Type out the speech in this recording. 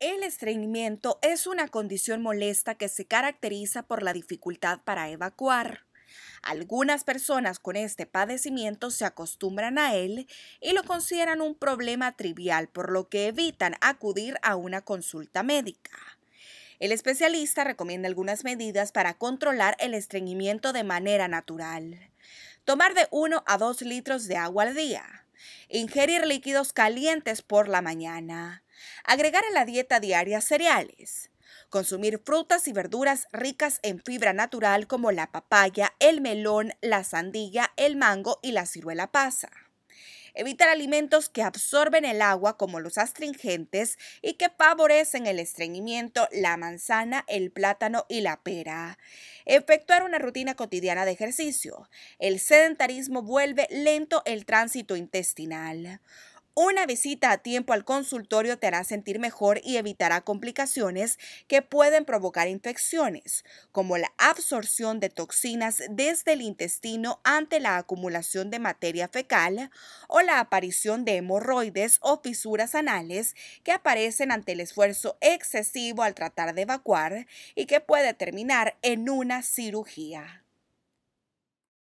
El estreñimiento es una condición molesta que se caracteriza por la dificultad para evacuar. Algunas personas con este padecimiento se acostumbran a él y lo consideran un problema trivial, por lo que evitan acudir a una consulta médica. El especialista recomienda algunas medidas para controlar el estreñimiento de manera natural. Tomar de 1 a 2 litros de agua al día. Ingerir líquidos calientes por la mañana. Agregar a la dieta diaria cereales. Consumir frutas y verduras ricas en fibra natural como la papaya, el melón, la sandía, el mango y la ciruela pasa. Evitar alimentos que absorben el agua como los astringentes y que favorecen el estreñimiento, la manzana, el plátano y la pera. Efectuar una rutina cotidiana de ejercicio. El sedentarismo vuelve lento el tránsito intestinal. Una visita a tiempo al consultorio te hará sentir mejor y evitará complicaciones que pueden provocar infecciones, como la absorción de toxinas desde el intestino ante la acumulación de materia fecal o la aparición de hemorroides o fisuras anales que aparecen ante el esfuerzo excesivo al tratar de evacuar y que puede terminar en una cirugía.